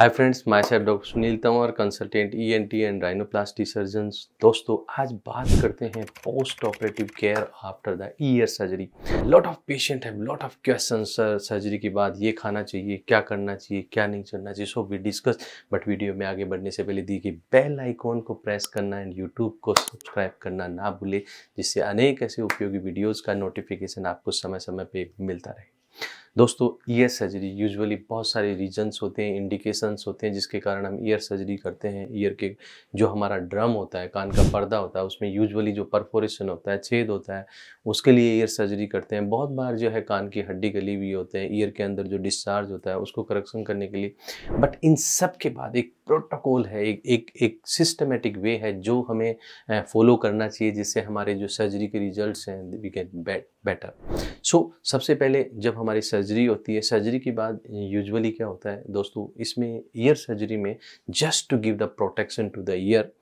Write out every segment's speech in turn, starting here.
hi friends my sir doctor Sunil Tanwar consultant E N T and rhinoplasty surgeon दोस्तों आज बात करते हैं post operative care after the ear surgery lot of patient है lot of question sir surgery के बाद ये खाना चाहिए क्या करना चाहिए क्या नहीं करना चाहिए so we discuss but video में आगे बढ़ने से पहले दी गई बेल आइकॉन को प्रेस करना एंड यूट्यूब को सब्सक्राइब करना ना भूले जिससे अनेक ऐसे उपयोगी वीडियोज़ का नोटिफिकेशन आपको समय समय पर मिलता रहे दोस्तों ईयर सर्जरी यूजुअली बहुत सारे रीजन्स होते हैं इंडिकेशंस होते हैं जिसके कारण हम ईयर सर्जरी करते हैं ईयर के जो हमारा ड्रम होता है कान का पर्दा होता है उसमें यूजुअली जो परफोरेशन होता है छेद होता है उसके लिए ईयर सर्जरी करते हैं बहुत बार जो है कान की हड्डी गली हुई होते हैं ईयर के अंदर जो डिस्चार्ज होता है उसको करेक्शन करने के लिए बट इन सब के बाद एक प्रोटोकॉल है एक एक एक सिस्टमेटिक वे है जो हमें फॉलो करना चाहिए जिससे हमारे जो सर्जरी के रिजल्ट्स हैं वी गेट बेटर सो सबसे पहले जब हमारी सर्जरी होती है सर्जरी के बाद यूजुअली क्या होता है दोस्तों इसमें ईयर सर्जरी में just to give the protection to the ear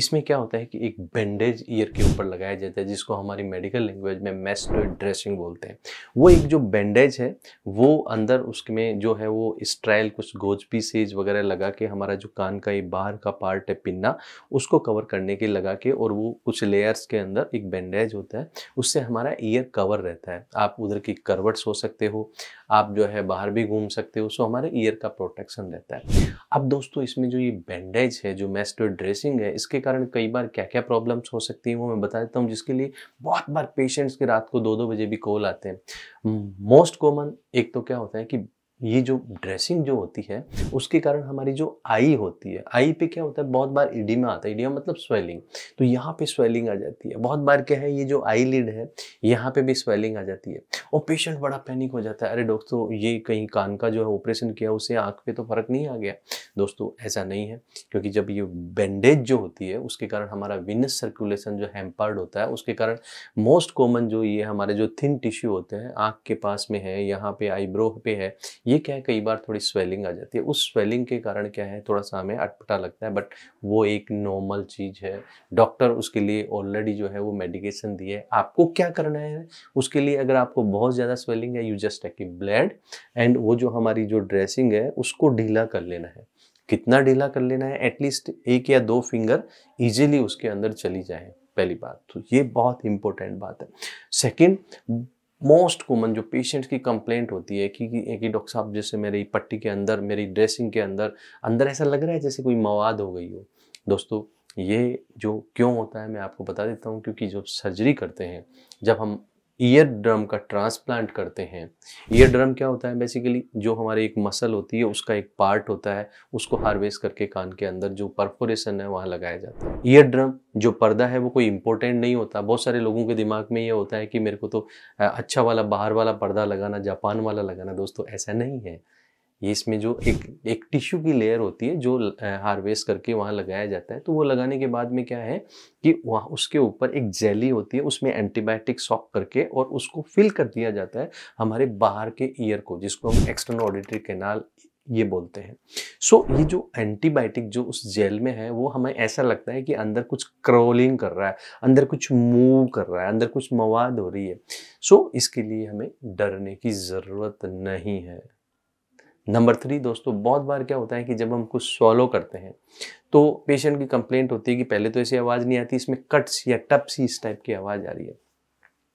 इसमें क्या होता है कि एक बैंडेज ईयर के ऊपर लगाया जाता है जिसको हमारी मेडिकल लैंग्वेज में मेस्टोइड ड्रेसिंग बोलते हैं वो एक जो बैंडेज है वो अंदर उसमें जो है वो स्ट्राइल कुछ गोज पीसेज वगैरह लगा के हमारा जो कान का ये बाहर का पार्ट है पिन्ना उसको कवर करने के लगा के और वो कुछ लेयर्स के अंदर एक बैंडेज होता है उससे हमारा ईयर कवर रहता है आप उधर की करवट्स हो सकते हो आप जो है बाहर भी घूम सकते हो सो हमारे ईयर का प्रोटेक्शन रहता है अब दोस्तों इसमें जो ये बैंडेज है जो मेस्टो ड्रेसिंग है इसके कारण कई बार क्या क्या प्रॉब्लम्स हो सकती हैं वो मैं बता देता हूँ जिसके लिए बहुत बार पेशेंट्स के रात को दो दो बजे भी कॉल आते हैं मोस्ट कॉमन एक तो क्या होता है कि ये जो ड्रेसिंग जो होती है उसके कारण हमारी जो आई होती है आई पे क्या होता है बहुत बार इडीमा आता है इडीमा मतलब स्वेलिंग तो यहाँ पे स्वेलिंग आ जाती है बहुत बार क्या है ये जो आई लीड है यहाँ पे भी स्वेलिंग आ जाती है और पेशेंट बड़ा पैनिक हो जाता है अरे डॉक्टर ये कहीं कान का जो है ऑपरेशन किया उससे आँख पे तो फ़र्क नहीं आ गया दोस्तों ऐसा नहीं है क्योंकि जब ये बैंडेज जो होती है उसके कारण हमारा विनस सर्कुलेशन जो हैम्पर्ड होता है उसके कारण मोस्ट कॉमन जो ये हमारे जो थिन टिश्यू होते हैं आँख के पास में है यहाँ पे आईब्रो पे है ये क्या है कई बार थोड़ी स्वेलिंग आ जाती है उस स्वेलिंग के कारण क्या है थोड़ा सा हमें अटपटा लगता है बट वो एक नॉर्मल चीज़ है डॉक्टर उसके लिए ऑलरेडी जो है वो मेडिकेशन दिए आपको क्या करना है उसके लिए अगर आपको बहुत ज़्यादा स्वेलिंग है you just take blood and वो जो हमारी जो ड्रेसिंग है उसको ढीला कर लेना है कितना ढीला कर लेना है एटलीस्ट एक या दो फिंगर इजीली उसके अंदर चली जाए पहली बात तो ये बहुत इंपॉर्टेंट बात है सेकंड मोस्ट कॉमन जो पेशेंट्स की कंप्लेंट होती है कि ही डॉक्टर साहब जैसे मेरी पट्टी के अंदर मेरी ड्रेसिंग के अंदर अंदर ऐसा लग रहा है जैसे कोई मवाद हो गई हो दोस्तों ये जो क्यों होता है मैं आपको बता देता हूँ क्योंकि जब सर्जरी करते हैं जब हम ईयर ड्रम का ट्रांसप्लांट करते हैं ईयर ड्रम क्या होता है बेसिकली जो हमारे एक मसल होती है उसका एक पार्ट होता है उसको हार्वेस्ट करके कान के अंदर जो परफोरेशन है वहाँ लगाया जाता है ईयर ड्रम जो पर्दा है वो कोई इंपॉर्टेंट नहीं होता बहुत सारे लोगों के दिमाग में ये होता है कि मेरे को तो अच्छा वाला बाहर वाला पर्दा लगाना जापान वाला लगाना दोस्तों ऐसा नहीं है ये इसमें जो एक एक टिश्यू की लेयर होती है जो हार्वेस्ट करके वहाँ लगाया जाता है तो वो लगाने के बाद में क्या है कि वहाँ उसके ऊपर एक जेली होती है उसमें एंटीबायोटिक सॉक करके और उसको फिल कर दिया जाता है हमारे बाहर के ईयर को जिसको हम एक्सटर्नल ऑडिटरी कैनाल ये बोलते हैं सो so, ये जो एंटीबायोटिक जो उस जेल में है वो हमें ऐसा लगता है कि अंदर कुछ क्रोलिंग कर रहा है अंदर कुछ मूव कर रहा है अंदर कुछ मवाद हो रही है सो so, इसके लिए हमें डरने की ज़रूरत नहीं है नंबर थ्री दोस्तों बहुत बार क्या होता है कि जब हम कुछ सॉलो करते हैं तो पेशेंट की कंप्लेंट होती है कि पहले तो ऐसी आवाज़ नहीं आती इसमें कट्स या टप्स इस टाइप की आवाज़ आ रही है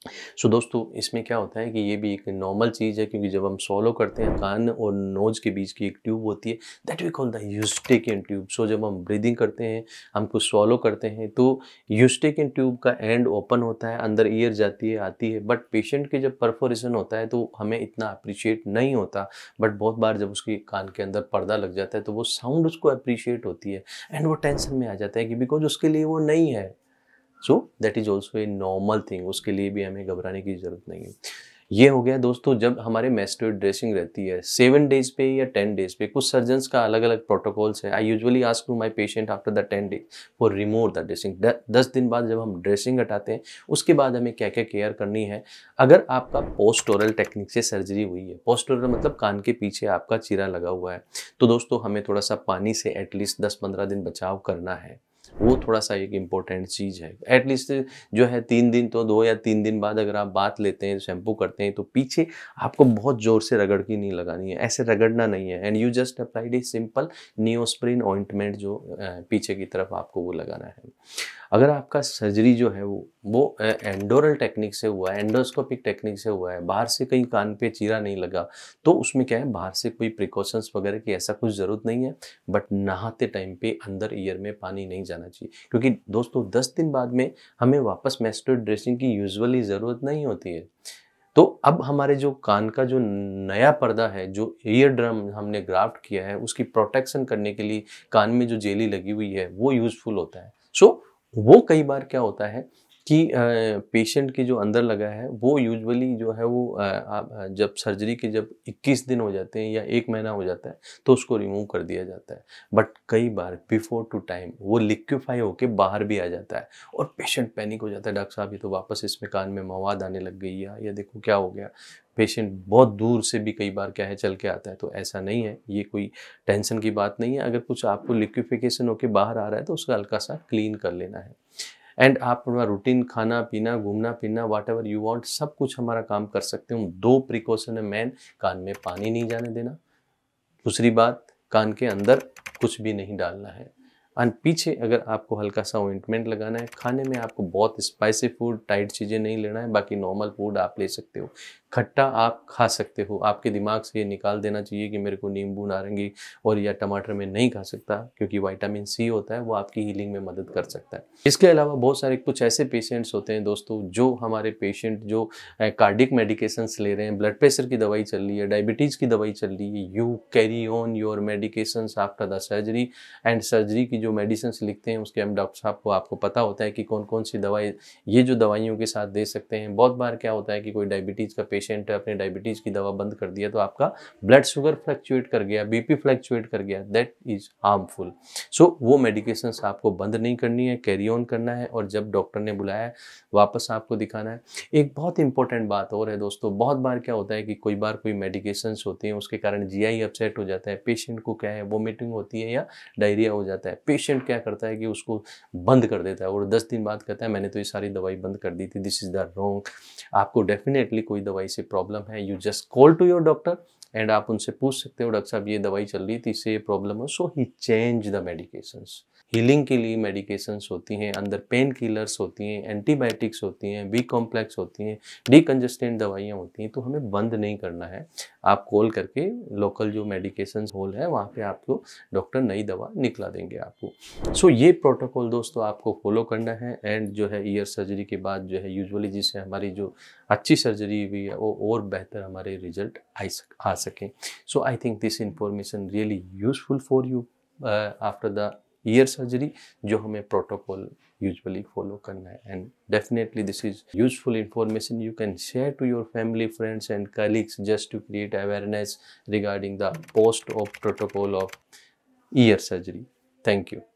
सो so, दोस्तों इसमें क्या होता है कि ये भी एक नॉर्मल चीज़ है क्योंकि जब हम सोलो करते हैं कान और नोज के बीच की एक ट्यूब होती है that we call the eustachian tube so जब हम ब्रीदिंग करते हैं हम कुछ सॉलो करते हैं तो यूस्टेकियन ट्यूब का एंड ओपन होता है अंदर ईयर जाती है आती है बट पेशेंट के जब परफोरेशन होता है तो हमें इतना अप्रिशिएट नहीं होता बट बहुत बार जब उसके कान के अंदर पर्दा लग जाता है तो वो साउंड उसको अप्रिशिएट होती है एंड वो टेंशन में आ जाता है कि बिकॉज उसके लिए वो नहीं है so that is also a normal thing उसके लिए भी हमें घबराने की ज़रूरत नहीं है ये हो गया दोस्तों जब हमारे मेस्टोइड ड्रेसिंग रहती है सेवन डेज पे या टेन डेज पे कुछ सर्जन्स का अलग अलग प्रोटोकॉल्स है I usually ask to my patient after the ten days for remove the dressing दस दिन बाद जब हम ड्रेसिंग हटाते हैं उसके बाद हमें क्या क्या केयर करनी है अगर आपका पोस्टोरल टेक्निक से सर्जरी हुई है पोस्टोरल मतलब कान के पीछे आपका चीरा लगा हुआ है तो दोस्तों हमें थोड़ा सा पानी से एटलीस्ट दस पंद्रह दिन बचाव करना है वो थोड़ा सा एक इम्पोर्टेंट चीज़ है एटलीस्ट जो है तीन दिन तो दो या तीन दिन बाद अगर आप बात लेते हैं शैम्पू करते हैं तो पीछे आपको बहुत ज़ोर से रगड़ की नहीं लगानी है ऐसे रगड़ना नहीं है and you just applied a simple Neosporin ointment जो पीछे की तरफ आपको वो लगाना है अगर आपका सर्जरी जो है वो वो एंडोरल टेक्निक से हुआ है एंडोस्कोपिक टेक्निक से हुआ है बाहर से कहीं कान पे चीरा नहीं लगा तो उसमें क्या है बाहर से कोई प्रिकॉशंस वगैरह की ऐसा कुछ ज़रूरत नहीं है बट नहाते टाइम पे अंदर ईयर में पानी नहीं जाना चाहिए क्योंकि दोस्तों दस दिन बाद में हमें वापस मेस्टोड ड्रेसिंग की यूजली ज़रूरत नहीं होती है तो अब हमारे जो कान का जो नया पर्दा है जो ईयर ड्रम हमने ग्राफ्ट किया है उसकी प्रोटेक्शन करने के लिए कान में जो जेली लगी हुई है वो यूज़फुल होता है सो so, वो कई बार क्या होता है कि पेशेंट के जो अंदर लगा है वो यूजुअली जो है वो आप जब सर्जरी के जब 21 दिन हो जाते हैं या एक महीना हो जाता है तो उसको रिमूव कर दिया जाता है बट कई बार बिफोर टू टाइम वो लिक्विफाई होकर बाहर भी आ जाता है और पेशेंट पैनिक हो जाता है डॉक्टर साहब ये तो वापस इसमें कान में मवाद आने लग गई है या देखो क्या हो गया पेशेंट बहुत दूर से भी कई बार क्या है चल के आता है तो ऐसा नहीं है ये कोई टेंशन की बात नहीं है अगर कुछ आपको लिक्विफिकेशन होकर बाहर आ रहा है तो उसका हल्का सा क्लीन कर लेना है एंड आप अपना रूटीन खाना पीना घूमना फिरना वाट एवर यू वॉन्ट सब कुछ हमारा काम कर सकते हो दो प्रिकॉशन है मैन कान में पानी नहीं जाने देना दूसरी बात कान के अंदर कुछ भी नहीं डालना है और पीछे अगर आपको हल्का सा ऑइंटमेंट लगाना है खाने में आपको बहुत स्पाइसी फूड टाइट चीज़ें नहीं लेना है बाकी नॉर्मल फूड आप ले सकते हो खट्टा आप खा सकते हो आपके दिमाग से ये निकाल देना चाहिए कि मेरे को नींबू नारंगी और या टमाटर में नहीं खा सकता क्योंकि वाइटामिन सी होता है वो आपकी हीलिंग में मदद कर सकता है इसके अलावा बहुत सारे कुछ ऐसे पेशेंट्स होते हैं दोस्तों जो हमारे पेशेंट जो कार्डिक मेडिकेशंस ले रहे हैं ब्लड प्रेशर की दवाई चल रही है डायबिटीज़ की दवाई चल रही है you carry on your medications after the surgery and surgery की जो मेडिसिन लिखते हैं उसके हम डॉक्टर साहब को आपको पता होता है कि कौन कौन सी दवाई ये जो दवाइयों के साथ दे सकते हैं बहुत बार क्या होता है कि कोई डायबिटीज़ का पेशेंट है अपने डायबिटीज़ की दवा बंद कर दिया तो आपका ब्लड शुगर फ्लक्चुएट कर गया बीपी फ्लक्चुएट कर गया दैट इज़ हार्मफुल सो वो मेडिकेशंस आपको बंद नहीं करनी है कैरी ऑन करना है और जब डॉक्टर ने बुलाया वापस आपको दिखाना है एक बहुत इंपॉर्टेंट बात और है दोस्तों बहुत बार क्या होता है कि कोई बार कोई मेडिकेशंस होती हैं उसके कारण जी अपसेट हो जाता है पेशेंट को क्या है वोमिटिंग होती है या डायरिया हो जाता है पेशेंट क्या करता है कि उसको बंद कर देता है और दस दिन बाद कहता है मैंने तो ये सारी दवाई बंद कर दी थी दिस इज़ द रॉन्ग आपको डेफिनेटली कोई दवाई से प्रॉब्लम है you just call to your doctor and आप उनसे पूछ सकते हो डॉक्टर साहब ये दवाई चल रही थी इससे ये प्रॉब्लम है so he change the medications healing के लिए मेडिकेशंस होती हैं अंदर पेन किलर्स होती हैं एंटीबायोटिक्स होती हैं बी कॉम्प्लेक्स होती हैं डीकंजस्टेंट दवाइयाँ होती हैं तो हमें बंद नहीं करना है आप कॉल करके लोकल जो मेडिकेशन होल है वहाँ पर आपको डॉक्टर नई दवा निकला देंगे आपको सो so, ये प्रोटोकॉल दोस्तों आपको फॉलो करना है एंड जो है ईयर सर्जरी के बाद जो है यूजली जिससे हमारी जो अच्छी सर्जरी हुई है वो और बेहतर हमारे रिजल्ट आ सकें so I think this information really useful for you after the ear surgery जो हमें प्रोटोकॉल यूजली फॉलो करना है and definitely this is useful information you can share to your family friends and colleagues just to create awareness regarding the post of protocol of ear surgery thank you